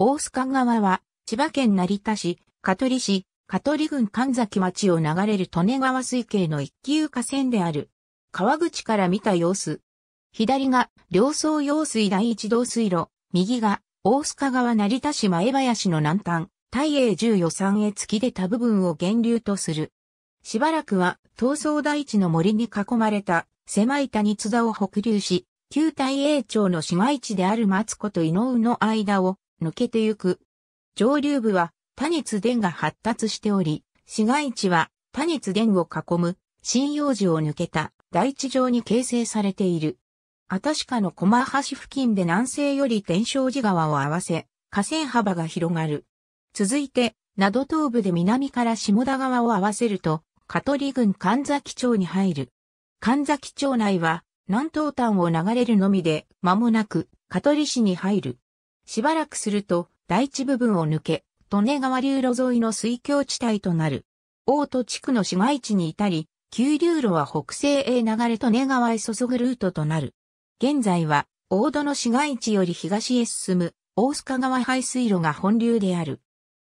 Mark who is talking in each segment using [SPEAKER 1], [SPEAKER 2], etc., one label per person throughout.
[SPEAKER 1] 大須賀川は、千葉県成田市、香取市、香取郡神崎町を流れる利根川水系の一級河川である。川口から見た様子。左が、両層用水第一道水路、右が、大須賀川成田市前林の南端、大英10予算へ突き出た部分を源流とする。しばらくは、東総大地の森に囲まれた、狭い谷津田を北流し、旧大英町の市街地である松子と井上の間を、抜けてゆく。上流部は多熱電が発達しており、市街地は多熱電を囲む針葉樹を抜けた大地上に形成されている。あたしかの駒橋付近で南西より天正寺川を合わせ、河川幅が広がる。続いて、など東部で南から下田川を合わせると、香取郡神崎町に入る。神崎町内は、南東端を流れるのみで、間もなく、香取市に入る。しばらくすると、大地部分を抜け、利根川流路沿いの水郷地帯となる。大戸地区の市街地に至り、急流路は北西へ流れ利根川へ注ぐルートとなる。現在は、大戸の市街地より東へ進む、大須賀川排水路が本流である。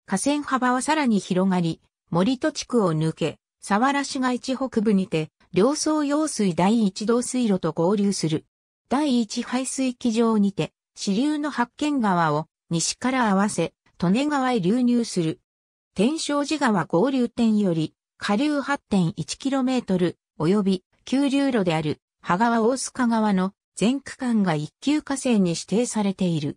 [SPEAKER 1] 河川幅はさらに広がり、森戸地区を抜け、沢原市街地北部にて、両層用水第一道水路と合流する。第一排水機場にて、支流の発見川を西から合わせ、利根川へ流入する。天正寺川合流点より、下流 8.1km 及び急流路である、羽川大須賀川の全区間が一級河川に指定されている。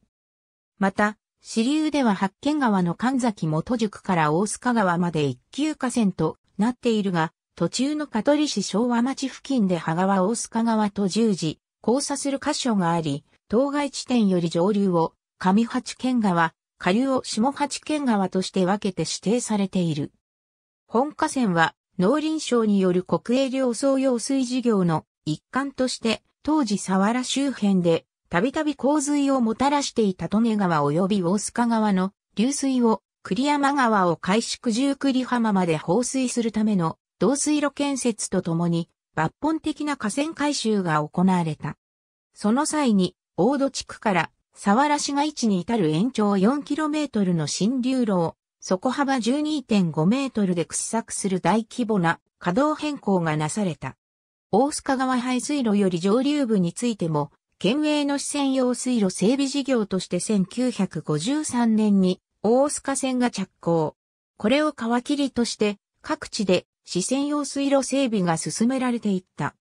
[SPEAKER 1] また、支流では八見川の神崎元宿から大須賀川まで一級河川となっているが、途中の香取市昭和町付近で羽川大須賀川と十字、交差する箇所があり、当該地点より上流を上八県川、下流を下八県川として分けて指定されている。本河川は農林省による国営量総用水事業の一環として当時佐原周辺でたびたび洪水をもたらしていた利根川及び大須賀川の流水を栗山川を海宿十栗浜まで放水するための導水路建設とともに抜本的な河川改修が行われた。その際に大戸地区から沢原市街地に至る延長 4km の新流路を底幅12.5メートルで掘削する大規模な稼働変更がなされた。大須賀川排水路より上流部についても、県営の支線用水路整備事業として1953年に大須賀線が着工。これを皮切りとして各地で支線用水路整備が進められていった。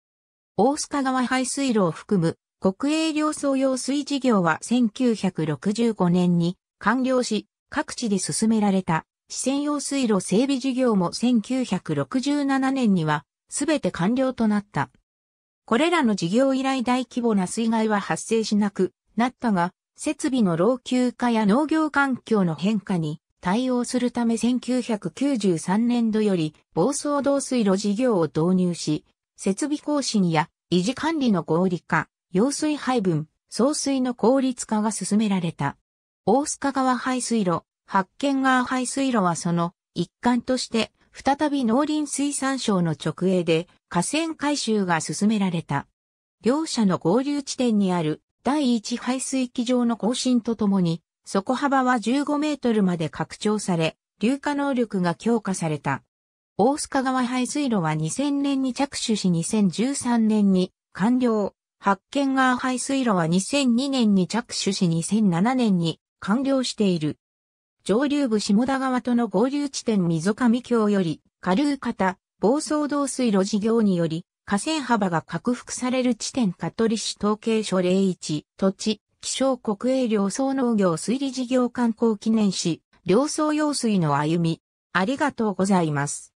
[SPEAKER 1] 大須賀川排水路を含む国営量相用水事業は1965年に完了し、各地で進められた、四川用水路整備事業も1967年には、すべて完了となった。これらの事業以来大規模な水害は発生しなくなったが、設備の老朽化や農業環境の変化に対応するため1993年度より暴走道水路事業を導入し、設備更新や維持管理の合理化、用水配分、送水の効率化が進められた。大須賀川排水路、発見川排水路はその一環として再び農林水産省の直営で河川改修が進められた。両者の合流地点にある第一排水機場の更新とともに底幅は15メートルまで拡張され、流下能力が強化された。大須賀川排水路は2000年に着手し2013年に完了。発見が排水路は2002年に着手し2007年に完了している。上流部下田川との合流地点溝上橋より、下流方、暴走道水路事業により、河川幅が拡幅される地点香取市統計所01土地、気象国営両層農業水利事業観光記念市、両層用水の歩み。ありがとうございます。